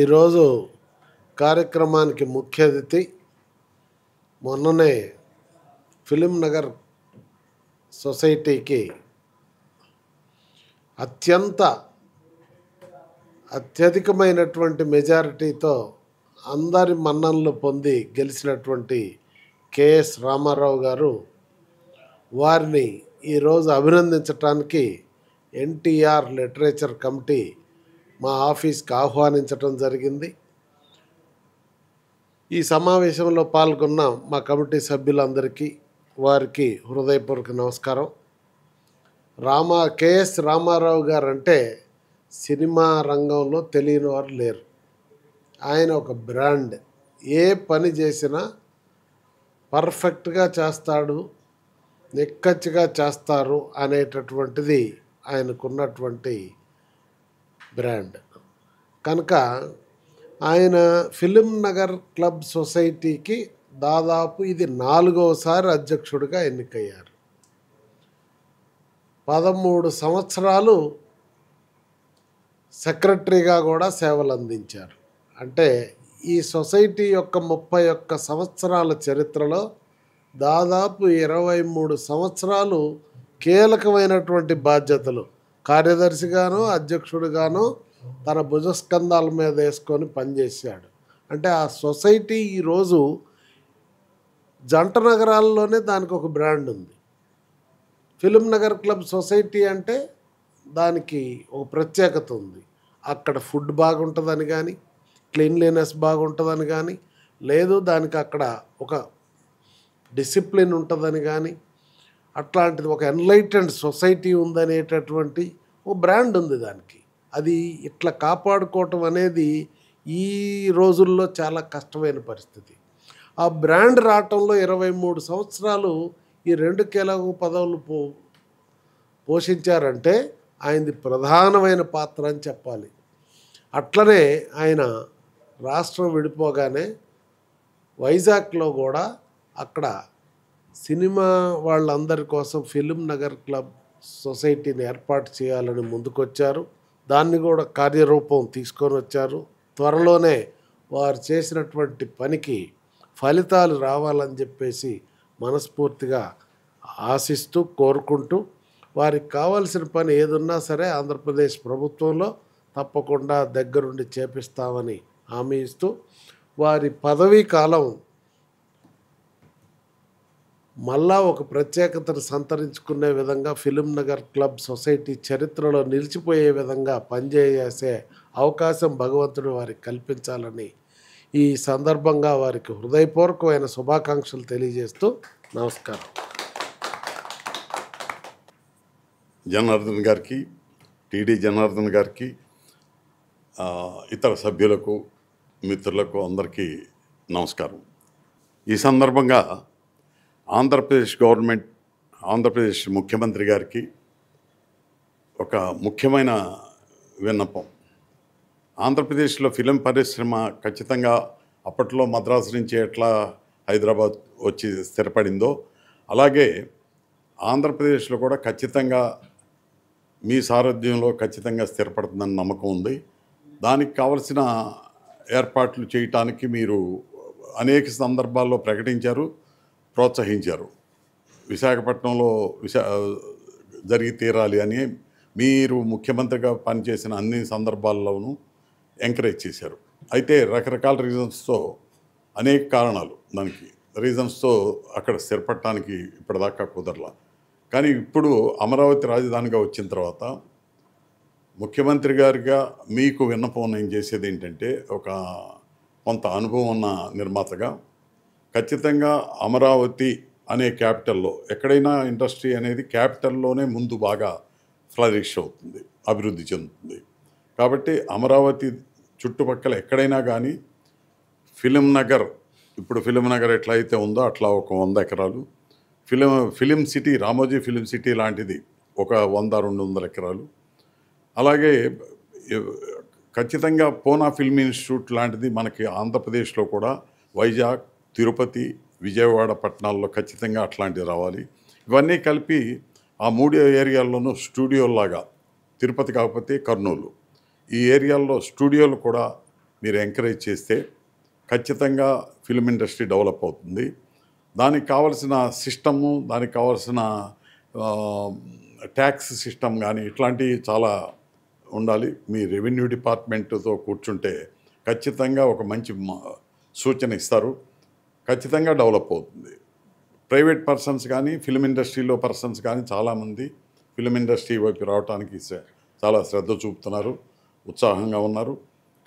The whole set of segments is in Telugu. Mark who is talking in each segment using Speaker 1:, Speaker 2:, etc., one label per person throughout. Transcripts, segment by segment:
Speaker 1: ఈరోజు కార్యక్రమానికి ముఖ్య అతిథి మొన్ననే ఫిలిం నగర్ సొసైటీకి అత్యంత అత్యధికమైనటువంటి మెజారిటీతో అందరి మన్ననలు పొంది గెలిచినటువంటి కెఎస్ రామారావు గారు వారిని ఈరోజు అభినందించటానికి ఎన్టీఆర్ లిటరేచర్ కమిటీ మా ఆఫీస్కి ఆహ్వానించడం జరిగింది ఈ సమావేశంలో పాల్గొన్న మా కమిటీ సభ్యులందరికీ వారికి హృదయపూర్వక నమస్కారం రామా కేఎస్ రామారావు గారు అంటే సినిమా రంగంలో తెలియని వారు లేరు ఆయన ఒక బ్రాండ్ ఏ పని చేసినా పర్ఫెక్ట్గా చేస్తాడు నిక్కచ్చిగా చేస్తారు అనేటటువంటిది ఆయనకున్నటువంటి బ్రాండ్ కనుక ఆయన ఫిలిం నగర్ క్లబ్ సొసైటీకి దాదాపు ఇది నాలుగవసారి అధ్యక్షుడిగా ఎన్నికయ్యారు పదమూడు సంవత్సరాలు సెక్రటరీగా కూడా సేవలు అందించారు అంటే ఈ సొసైటీ యొక్క ముప్పై ఒక్క సంవత్సరాల చరిత్రలో దాదాపు ఇరవై మూడు సంవత్సరాలు కీలకమైనటువంటి బాధ్యతలు కార్యదర్శిగాను అధ్యక్షుడిగాను తన భుజస్కంధాల మీద వేసుకొని పనిచేసాడు అంటే ఆ సొసైటీ ఈరోజు జంట నగరాల్లోనే దానికి ఒక బ్రాండ్ ఉంది ఫిలిం నగర్ క్లబ్ సొసైటీ అంటే దానికి ఒక ప్రత్యేకత ఉంది అక్కడ ఫుడ్ బాగుంటుందని కానీ క్లీన్లీనెస్ బాగుంటుందని కానీ లేదు దానికి అక్కడ ఒక డిసిప్లిన్ ఉంటుందని కానీ అట్లాంటిది ఒక ఎన్లైటెండ్ సొసైటీ ఉందనేటటువంటి ఓ బ్రాండ్ ఉంది దానికి అది ఇట్లా కాపాడుకోవటం అనేది ఈ రోజుల్లో చాలా కష్టమైన పరిస్థితి ఆ బ్రాండ్ రావటంలో ఇరవై మూడు సంవత్సరాలు ఈ రెండు కీలక పదవులు పో పోషించారంటే ఆయనది ప్రధానమైన పాత్ర అని చెప్పాలి అట్లనే ఆయన రాష్ట్రం విడిపోగానే వైజాగ్లో కూడా అక్కడ సినిమా వాళ్ళందరి కోసం ఫిలిం నగర్ క్లబ్ సొసైటీని ఏర్పాటు చేయాలని ముందుకొచ్చారు దాన్ని కూడా కార్యరూపం తీసుకొని వచ్చారు త్వరలోనే వారు చేసినటువంటి పనికి ఫలితాలు రావాలని చెప్పేసి మనస్ఫూర్తిగా ఆశిస్తూ కోరుకుంటూ వారికి కావాల్సిన పని ఏదున్నా సరే ఆంధ్రప్రదేశ్ ప్రభుత్వంలో తప్పకుండా దగ్గరుండి చేపిస్తామని హామీ ఇస్తూ వారి పదవీ కాలం మళ్ళా ఒక ప్రత్యేకతను సంతరించుకునే విధంగా ఫిలిం నగర్ క్లబ్ సొసైటీ చరిత్రలో నిలిచిపోయే విధంగా పనిచేసే అవకాశం భగవంతుడు వారికి కల్పించాలని ఈ సందర్భంగా వారికి హృదయపూర్వకమైన శుభాకాంక్షలు తెలియజేస్తూ నమస్కారం
Speaker 2: జనార్దన్ గారికి టీడీ జనార్దన్ గారికి ఇతర సభ్యులకు మిత్రులకు అందరికీ నమస్కారం ఈ సందర్భంగా ఆంధ్రప్రదేశ్ గవర్నమెంట్ ఆంధ్రప్రదేశ్ ముఖ్యమంత్రి గారికి ఒక ముఖ్యమైన విన్నపం ఆంధ్రప్రదేశ్లో ఫిలిం పరిశ్రమ ఖచ్చితంగా అప్పట్లో మద్రాసు నుంచి ఎట్లా హైదరాబాద్ వచ్చి స్థిరపడిందో అలాగే ఆంధ్రప్రదేశ్లో కూడా ఖచ్చితంగా మీ సారథ్యంలో ఖచ్చితంగా స్థిరపడుతుందని నమ్మకం ఉంది దానికి కావలసిన ఏర్పాట్లు చేయటానికి మీరు అనేక సందర్భాల్లో ప్రకటించారు ప్రోత్సహించారు విశాఖపట్నంలో విశా జరిగి తీరాలి అని మీరు ముఖ్యమంత్రిగా పనిచేసిన అన్ని సందర్భాల్లోనూ ఎంకరేజ్ చేశారు అయితే రకరకాల రీజన్స్తో అనేక కారణాలు దానికి రీజన్స్తో అక్కడ స్థిరపడటానికి ఇప్పటిదాకా కుదరలా కానీ ఇప్పుడు అమరావతి రాజధానిగా వచ్చిన తర్వాత ముఖ్యమంత్రి గారిగా మీకు విన్నపం నేను చేసేది ఏంటంటే ఒక కొంత అనుభవం ఉన్న నిర్మాతగా ఖచ్చితంగా అమరావతి అనే క్యాపిటల్లో ఎక్కడైనా ఇండస్ట్రీ అనేది క్యాపిటల్లోనే ముందు బాగా ఫ్లరిష్ అవుతుంది అభివృద్ధి చెందుతుంది కాబట్టి అమరావతి చుట్టుపక్కల ఎక్కడైనా కానీ ఫిలిం నగర్ ఇప్పుడు ఫిలిం నగర్ ఎట్లయితే ఉందో అట్లా ఒక వంద ఎకరాలు film film city Ramoji film city లాంటిది ఒక వంద రెండు వందల ఎకరాలు అలాగే ఖచ్చితంగా పోనా ఫిల్మ్ ఇన్స్టిట్యూట్ లాంటిది మనకి ఆంధ్రప్రదేశ్లో కూడా వైజాగ్ తిరుపతి విజయవాడ పట్టణాల్లో ఖచ్చితంగా అట్లాంటివి రావాలి ఇవన్నీ కలిపి ఆ మూడు ఏరియాల్లోనూ స్టూడియోలాగా తిరుపతి కాకపోతే కర్నూలు ఈ ఏరియాల్లో స్టూడియోలు కూడా మీరు ఎంకరేజ్ చేస్తే ఖచ్చితంగా ఫిల్మ్ ఇండస్ట్రీ డెవలప్ అవుతుంది దానికి కావలసిన సిస్టము దానికి కావాల్సిన ట్యాక్స్ సిస్టమ్ కానీ ఇట్లాంటివి చాలా ఉండాలి మీ రెవెన్యూ డిపార్ట్మెంట్తో కూర్చుంటే ఖచ్చితంగా ఒక మంచి సూచన ఇస్తారు ఖచ్చితంగా డెవలప్ అవుతుంది ప్రైవేట్ పర్సన్స్ కానీ ఫిలిం ఇండస్ట్రీలో పర్సన్స్ కానీ చాలామంది ఫిలిం ఇండస్ట్రీ వైపు రావడానికి చాలా శ్రద్ధ చూపుతున్నారు ఉత్సాహంగా ఉన్నారు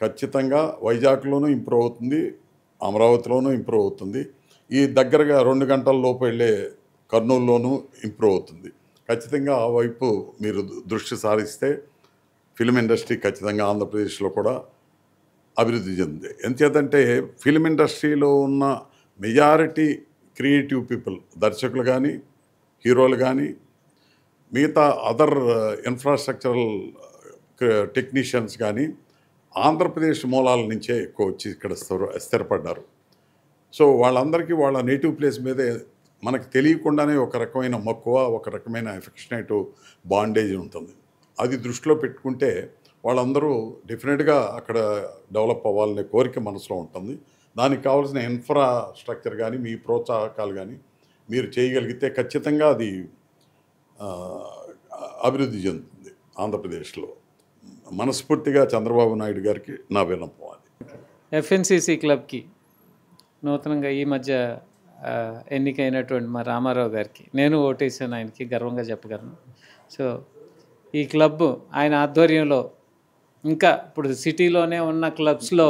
Speaker 2: ఖచ్చితంగా వైజాగ్లోనూ ఇంప్రూవ్ అవుతుంది అమరావతిలోనూ ఇంప్రూవ్ అవుతుంది ఈ దగ్గరగా రెండు గంటల లోపు వెళ్ళే కర్నూలులోనూ ఇంప్రూవ్ అవుతుంది ఖచ్చితంగా ఆ వైపు మీరు దృష్టి సారిస్తే ఫిలిం ఇండస్ట్రీ ఖచ్చితంగా ఆంధ్రప్రదేశ్లో కూడా అభివృద్ధి చెందింది ఎంతేదంటే ఫిలిం ఇండస్ట్రీలో ఉన్న మెజారిటీ క్రియేటివ్ పీపుల్ దర్శకులు కానీ హీరోలు కానీ మిగతా అదర్ ఇన్ఫ్రాస్ట్రక్చరల్ టెక్నీషియన్స్ కానీ ఆంధ్రప్రదేశ్ మూలాల నుంచే ఎక్కువ వచ్చి ఇక్కడ స్థిరపడ్డారు సో వాళ్ళందరికీ వాళ్ళ నేటివ్ ప్లేస్ మీదే మనకు తెలియకుండానే ఒక రకమైన మక్కువ ఒక రకమైన ఎఫెక్షనేట్ బాండేజ్ ఉంటుంది అది దృష్టిలో పెట్టుకుంటే వాళ్ళందరూ డెఫినెట్గా అక్కడ డెవలప్ అవ్వాలనే కోరిక మనసులో ఉంటుంది దానికి కావాల్సిన ఇన్ఫ్రాస్ట్రక్చర్ కానీ మీ ప్రోత్సాహకాలు కానీ మీరు చేయగలిగితే ఖచ్చితంగా అది అభివృద్ధి చెందుతుంది ఆంధ్రప్రదేశ్లో మనస్ఫూర్తిగా చంద్రబాబు నాయుడు గారికి నా విన్నపం అది
Speaker 1: ఎఫ్ఎన్సిసి క్లబ్కి నూతనంగా ఈ మధ్య ఎన్నికైనటువంటి మా రామారావు గారికి నేను ఓటేసాను ఆయనకి గర్వంగా చెప్పగలను సో ఈ క్లబ్ ఆయన ఆధ్వర్యంలో ఇంకా ఇప్పుడు సిటీలోనే ఉన్న క్లబ్స్లో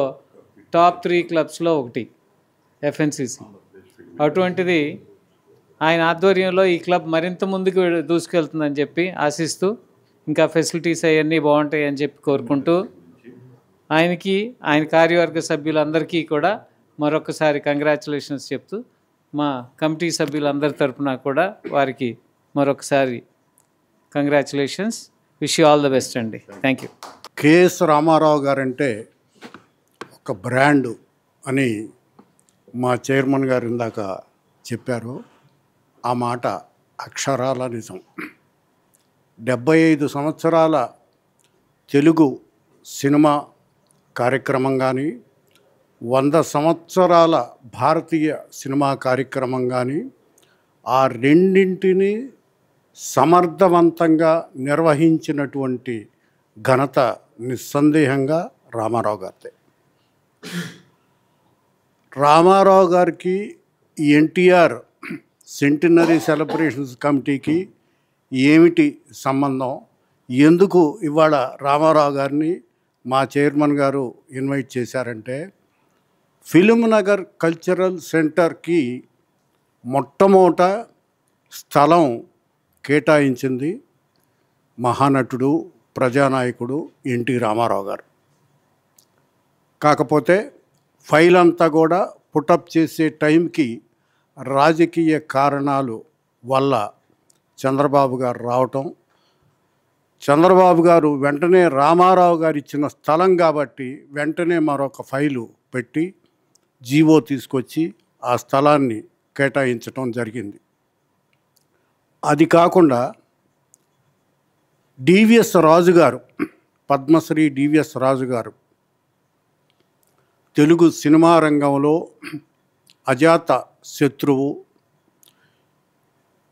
Speaker 1: టాప్ త్రీ క్లబ్స్లో ఒకటి ఎఫ్ఎన్సిసి అటువంటిది ఆయన ఆధ్వర్యంలో ఈ క్లబ్ మరింత ముందుకు దూసుకెళ్తుందని చెప్పి ఆశిస్తూ ఇంకా ఫెసిలిటీస్ అవన్నీ బాగుంటాయి అని చెప్పి కోరుకుంటూ ఆయనకి ఆయన కార్యవర్గ సభ్యులందరికీ కూడా మరొకసారి కంగ్రాచులేషన్స్ చెప్తూ మా కమిటీ సభ్యులందరి తరఫున కూడా వారికి మరొకసారి congratulations wish all the best అండి థ్యాంక్ యూ కేఎస్
Speaker 3: రామారావు గారంటే ఒక బ్రాండ్ అని మా చైర్మన్ గారు ఇందాక చెప్పారు ఆ మాట అక్షరాల నిజం డెబ్బై ఐదు సంవత్సరాల తెలుగు సినిమా కార్యక్రమం కానీ వంద సంవత్సరాల భారతీయ సినిమా కార్యక్రమం కానీ ఆ రెండింటిని సమర్థవంతంగా నిర్వహించినటువంటి ఘనత నిస్సందేహంగా రామారావు గారిదే రామారావు గారికి ఎన్టీఆర్ సెంటినరీ సెలబ్రేషన్స్ కమిటీకి ఏమిటి సంబంధం ఎందుకు ఇవాళ రామారావు గారిని మా చైర్మన్ గారు ఇన్వైట్ చేశారంటే ఫిలిం నగర్ కల్చరల్ సెంటర్కి మొట్టమొదట స్థలం కేటాయించింది మహానటుడు ప్రజానాయకుడు ఎన్టీ రామారావు గారు కాకపోతే ఫైల్ అంతా కూడా పుటప్ చేసే టైంకి రాజకీయ కారణాలు వల్ల చంద్రబాబు గారు రావటం చంద్రబాబు గారు వెంటనే రామారావు గారు ఇచ్చిన స్థలం కాబట్టి వెంటనే మరొక ఫైలు పెట్టి జీవో తీసుకొచ్చి ఆ స్థలాన్ని కేటాయించటం జరిగింది అది కాకుండా డివిఎస్ రాజుగారు పద్మశ్రీ డివిఎస్ రాజుగారు తెలుగు సినిమా రంగంలో అజాత శత్రువు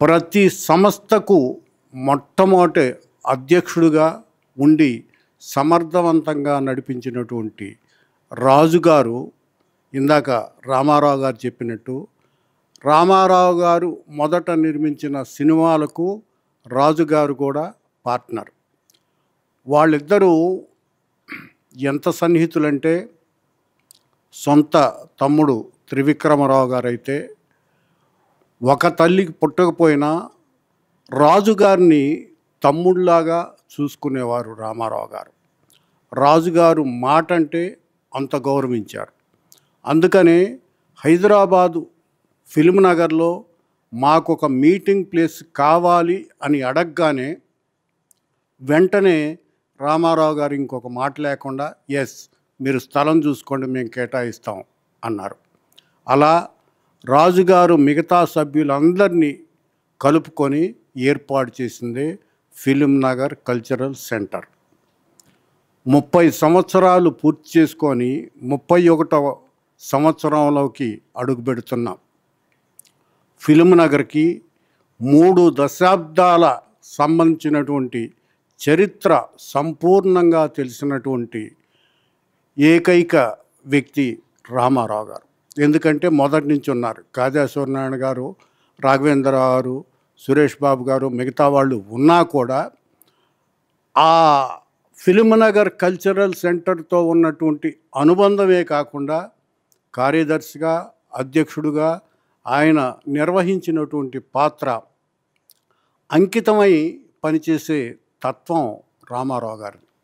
Speaker 3: ప్రతి సంస్థకు మొట్టమొదటి అధ్యక్షుడుగా ఉండి సమర్థవంతంగా నడిపించినటువంటి రాజుగారు ఇందాక రామారావు గారు చెప్పినట్టు రామారావు గారు మొదట నిర్మించిన సినిమాలకు రాజుగారు కూడా పార్ట్నర్ వాళ్ళిద్దరూ ఎంత సన్నిహితులంటే సొంత తమ్ముడు త్రివిక్రమరావు గారైతే ఒక తల్లికి పుట్టకపోయినా రాజుగారిని తమ్ముళ్లాగా చూసుకునేవారు రామారావు గారు రాజుగారు మాట అంటే అంత గౌరవించారు అందుకనే హైదరాబాదు ఫిల్మ్ నగర్లో మాకు ఒక మీటింగ్ ప్లేస్ కావాలి అని అడగగానే వెంటనే రామారావు గారు ఇంకొక మాట లేకుండా ఎస్ మీరు స్థలం చూసుకోండి మేము కేటాయిస్తాం అన్నారు అలా రాజుగారు మిగతా సభ్యులందరినీ కలుపుకొని ఏర్పాటు చేసింది ఫిలిం నగర్ కల్చరల్ సెంటర్ ముప్పై సంవత్సరాలు పూర్తి చేసుకొని ముప్పై ఒకటవ సంవత్సరంలోకి అడుగుపెడుతున్నాం ఫిలిం నగర్కి మూడు దశాబ్దాల సంబంధించినటువంటి చరిత్ర సంపూర్ణంగా తెలిసినటువంటి ఏకైక వ్యక్తి రామారావు గారు ఎందుకంటే మొదటి నుంచి ఉన్నారు కాజా సూర్యనారాయణ గారు రాఘవేంద్ర గారు సురేష్ బాబు గారు మిగతా వాళ్ళు ఉన్నా కూడా ఆ ఫిలింనగర్ కల్చరల్ సెంటర్తో ఉన్నటువంటి అనుబంధమే కాకుండా కార్యదర్శిగా అధ్యక్షుడుగా ఆయన నిర్వహించినటువంటి పాత్ర అంకితమై పనిచేసే తత్వం రామారావు గారిది